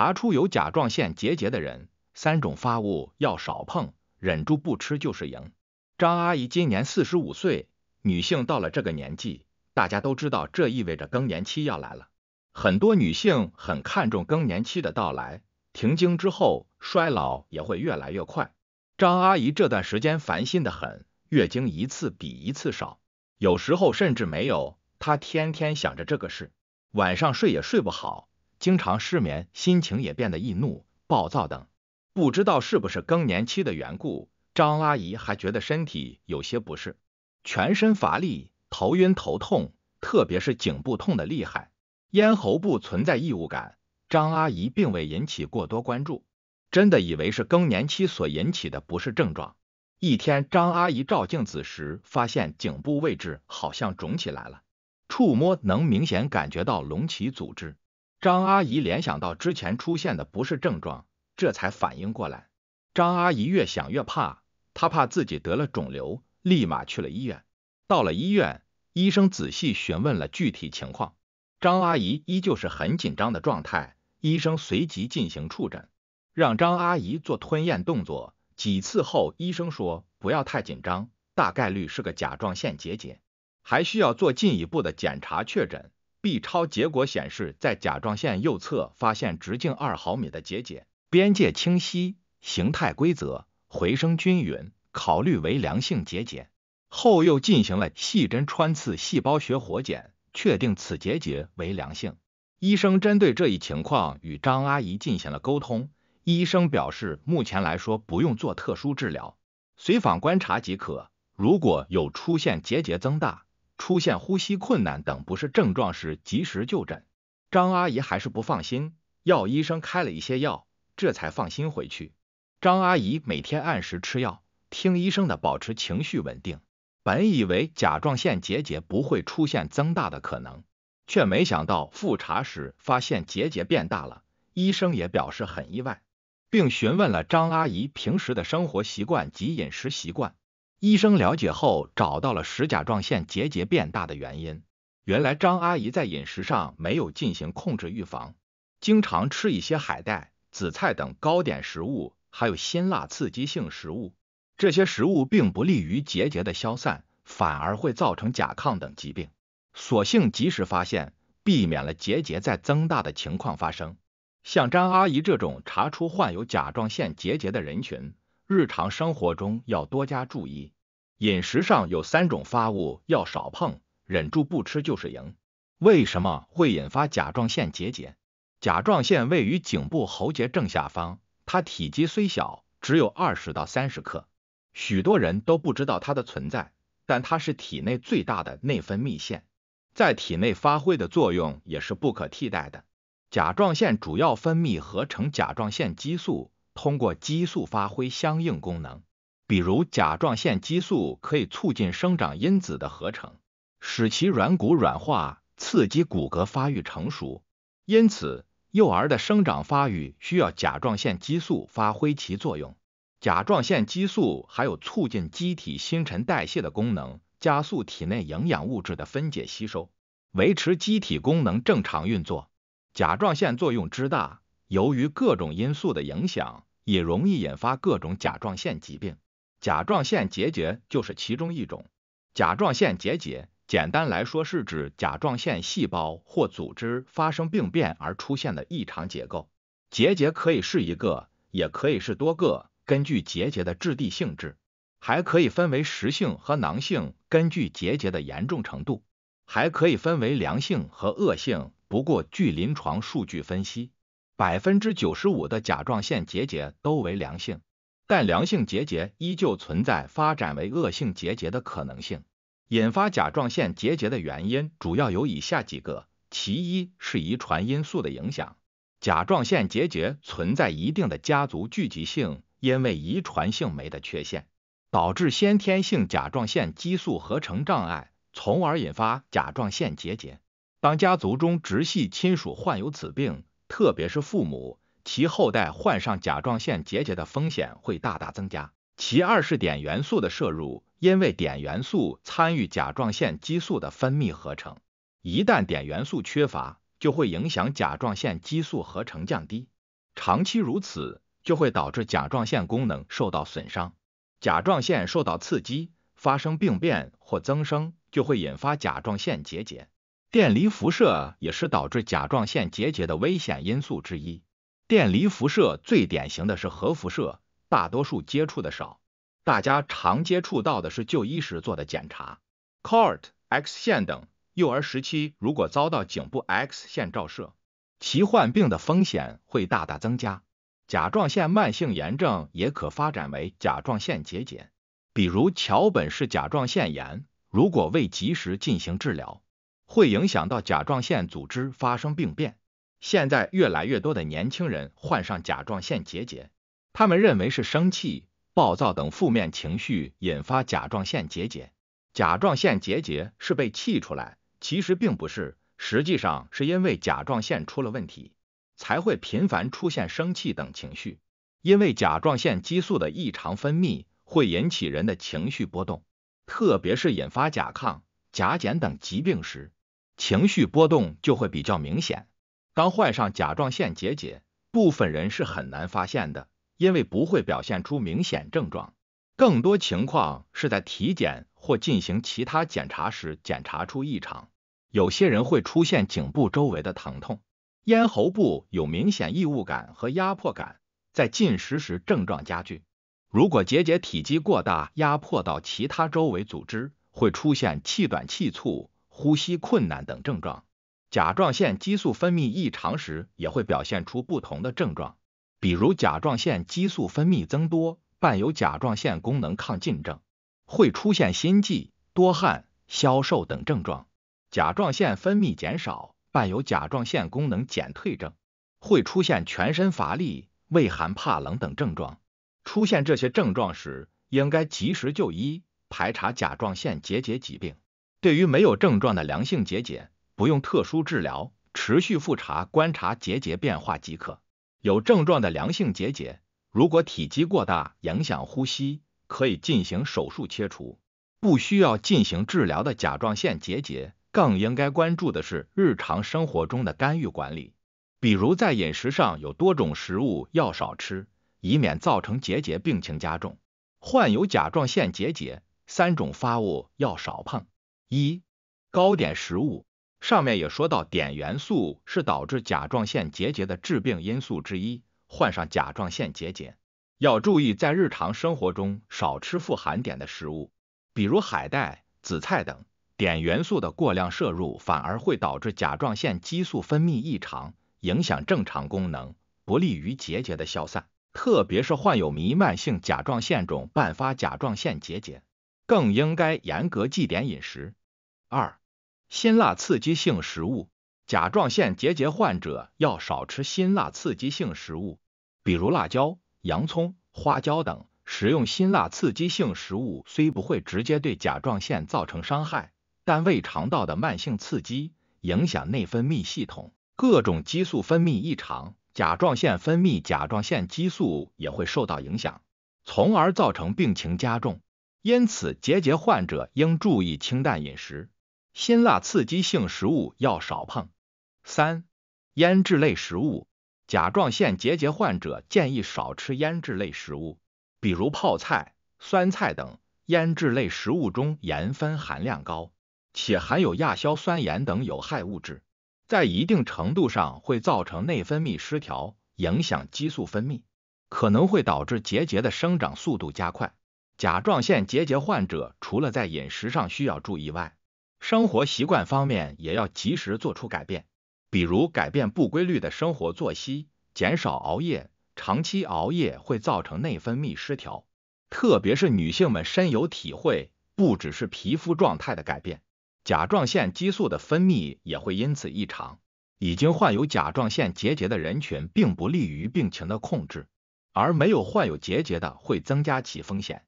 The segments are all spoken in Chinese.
查出有甲状腺结节的人，三种发物要少碰，忍住不吃就是赢。张阿姨今年四十五岁，女性到了这个年纪，大家都知道这意味着更年期要来了。很多女性很看重更年期的到来，停经之后衰老也会越来越快。张阿姨这段时间烦心的很，月经一次比一次少，有时候甚至没有。她天天想着这个事，晚上睡也睡不好。经常失眠，心情也变得易怒、暴躁等。不知道是不是更年期的缘故，张阿姨还觉得身体有些不适，全身乏力、头晕头痛，特别是颈部痛的厉害，咽喉部存在异物感。张阿姨并未引起过多关注，真的以为是更年期所引起的不适症状。一天，张阿姨照镜子时发现颈部位置好像肿起来了，触摸能明显感觉到隆起组织。张阿姨联想到之前出现的不是症状，这才反应过来。张阿姨越想越怕，她怕自己得了肿瘤，立马去了医院。到了医院，医生仔细询问了具体情况。张阿姨依旧是很紧张的状态。医生随即进行触诊，让张阿姨做吞咽动作。几次后，医生说不要太紧张，大概率是个甲状腺结节，还需要做进一步的检查确诊。B 超结果显示，在甲状腺右侧发现直径二毫米的结节，边界清晰，形态规则，回声均匀，考虑为良性结节。后又进行了细针穿刺细胞学活检，确定此结节为良性。医生针对这一情况与张阿姨进行了沟通，医生表示，目前来说不用做特殊治疗，随访观察即可。如果有出现结节增大，出现呼吸困难等不适症状时，及时就诊。张阿姨还是不放心，要医生开了一些药，这才放心回去。张阿姨每天按时吃药，听医生的，保持情绪稳定。本以为甲状腺结节不会出现增大的可能，却没想到复查时发现结节变大了。医生也表示很意外，并询问了张阿姨平时的生活习惯及饮食习惯。医生了解后，找到了使甲状腺结节变大的原因。原来张阿姨在饮食上没有进行控制预防，经常吃一些海带、紫菜等高碘食物，还有辛辣刺激性食物。这些食物并不利于结节的消散，反而会造成甲亢等疾病。所幸及时发现，避免了结节在增大的情况发生。像张阿姨这种查出患有甲状腺结节的人群。日常生活中要多加注意，饮食上有三种发物要少碰，忍住不吃就是赢。为什么会引发甲状腺结节？甲状腺位于颈部喉结正下方，它体积虽小，只有二十到三十克，许多人都不知道它的存在，但它是体内最大的内分泌腺，在体内发挥的作用也是不可替代的。甲状腺主要分泌合成甲状腺激素。通过激素发挥相应功能，比如甲状腺激素可以促进生长因子的合成，使其软骨软化，刺激骨骼发育成熟。因此，幼儿的生长发育需要甲状腺激素发挥其作用。甲状腺激素还有促进机体新陈代谢的功能，加速体内营养物质的分解吸收，维持机体功能正常运作。甲状腺作用之大，由于各种因素的影响。也容易引发各种甲状腺疾病，甲状腺结节就是其中一种。甲状腺结节，简单来说是指甲状腺细胞或组织发生病变而出现的异常结构。结节可以是一个，也可以是多个。根据结节的质地性质，还可以分为实性和囊性；根据结节的严重程度，还可以分为良性和恶性。不过，据临床数据分析。百分之九十五的甲状腺结节都为良性，但良性结节依旧存在发展为恶性结节的可能性。引发甲状腺结节的原因主要有以下几个：其一是遗传因素的影响，甲状腺结节存在一定的家族聚集性，因为遗传性酶的缺陷，导致先天性甲状腺激素合成障碍，从而引发甲状腺结节。当家族中直系亲属患有此病。特别是父母，其后代患上甲状腺结节的风险会大大增加。其二是碘元素的摄入，因为碘元素参与甲状腺激素的分泌合成，一旦碘元素缺乏，就会影响甲状腺激素合成降低，长期如此就会导致甲状腺功能受到损伤。甲状腺受到刺激，发生病变或增生，就会引发甲状腺结节。电离辐射也是导致甲状腺结节的危险因素之一。电离辐射最典型的是核辐射，大多数接触的少，大家常接触到的是就医时做的检查，Cort X 线等。幼儿时期如果遭到颈部 X 线照射，其患病的风险会大大增加。甲状腺慢性炎症也可发展为甲状腺结节，比如桥本氏甲状腺炎，如果未及时进行治疗。会影响到甲状腺组织发生病变。现在越来越多的年轻人患上甲状腺结节，他们认为是生气、暴躁等负面情绪引发甲状腺结节。甲状腺结节是被气出来，其实并不是，实际上是因为甲状腺出了问题，才会频繁出现生气等情绪。因为甲状腺激素的异常分泌会引起人的情绪波动，特别是引发甲亢、甲减等疾病时。情绪波动就会比较明显。当患上甲状腺结节，部分人是很难发现的，因为不会表现出明显症状。更多情况是在体检或进行其他检查时检查出异常。有些人会出现颈部周围的疼痛，咽喉部有明显异物感和压迫感，在进食时症状加剧。如果结节体积过大，压迫到其他周围组织，会出现气短气促。呼吸困难等症状，甲状腺激素分泌异常时也会表现出不同的症状，比如甲状腺激素分泌增多，伴有甲状腺功能亢进症，会出现心悸、多汗、消瘦等症状；甲状腺分泌减少，伴有甲状腺功能减退症，会出现全身乏力、畏寒、怕冷等症状。出现这些症状时，应该及时就医，排查甲状腺结节疾病。对于没有症状的良性结节，不用特殊治疗，持续复查观察结节变化即可。有症状的良性结节，如果体积过大影响呼吸，可以进行手术切除。不需要进行治疗的甲状腺结节，更应该关注的是日常生活中的干预管理，比如在饮食上有多种食物要少吃，以免造成结节病情加重。患有甲状腺结节，三种发物要少碰。一高碘食物，上面也说到，碘元素是导致甲状腺结节的致病因素之一。患上甲状腺结节，要注意在日常生活中少吃富含碘的食物，比如海带、紫菜等。碘元素的过量摄入，反而会导致甲状腺激素分泌异常，影响正常功能，不利于结节的消散。特别是患有弥漫性甲状腺肿伴发甲状腺结节，更应该严格忌碘饮食。二、辛辣刺激性食物，甲状腺结节患者要少吃辛辣刺激性食物，比如辣椒、洋葱、花椒等。食用辛辣刺激性食物虽不会直接对甲状腺造成伤害，但胃肠道的慢性刺激影响内分泌系统，各种激素分泌异常，甲状腺分泌甲状腺激素也会受到影响，从而造成病情加重。因此，结节患者应注意清淡饮食。辛辣刺激性食物要少碰。三、腌制类食物，甲状腺结节患者建议少吃腌制类食物，比如泡菜、酸菜等。腌制类食物中盐分含量高，且含有亚硝酸盐等有害物质，在一定程度上会造成内分泌失调，影响激素分泌，可能会导致结节的生长速度加快。甲状腺结节患者除了在饮食上需要注意外，生活习惯方面也要及时做出改变，比如改变不规律的生活作息，减少熬夜。长期熬夜会造成内分泌失调，特别是女性们深有体会，不只是皮肤状态的改变，甲状腺激素的分泌也会因此异常。已经患有甲状腺结节的人群并不利于病情的控制，而没有患有结节的会增加其风险。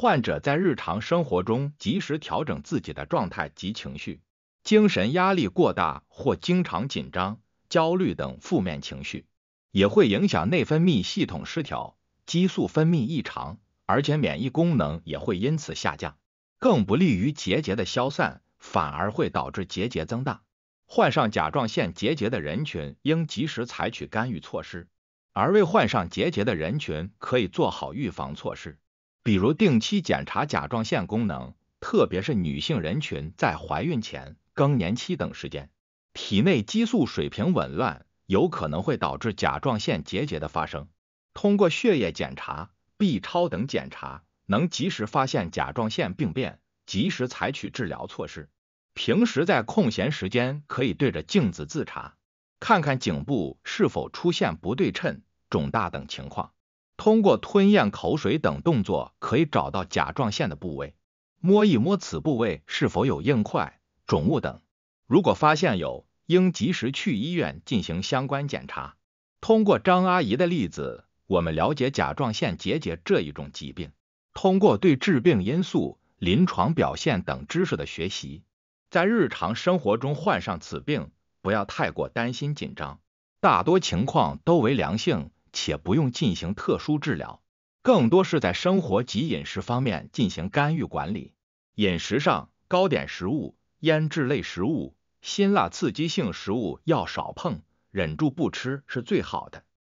患者在日常生活中及时调整自己的状态及情绪，精神压力过大或经常紧张、焦虑等负面情绪，也会影响内分泌系统失调、激素分泌异常，而且免疫功能也会因此下降，更不利于结节的消散，反而会导致结节增大。患上甲状腺结节的人群应及时采取干预措施，而未患上结节的人群可以做好预防措施。比如定期检查甲状腺功能，特别是女性人群在怀孕前、更年期等时间，体内激素水平紊乱有可能会导致甲状腺结节的发生。通过血液检查、B 超等检查，能及时发现甲状腺病变，及时采取治疗措施。平时在空闲时间可以对着镜子自查，看看颈部是否出现不对称、肿大等情况。通过吞咽口水等动作，可以找到甲状腺的部位，摸一摸此部位是否有硬块、肿物等。如果发现有，应及时去医院进行相关检查。通过张阿姨的例子，我们了解甲状腺结节这一种疾病。通过对致病因素、临床表现等知识的学习，在日常生活中患上此病，不要太过担心紧张，大多情况都为良性。且不用进行特殊治疗，更多是在生活及饮食方面进行干预管理。饮食上，糕点食物、腌制类食物、辛辣刺激性食物要少碰，忍住不吃是最好的。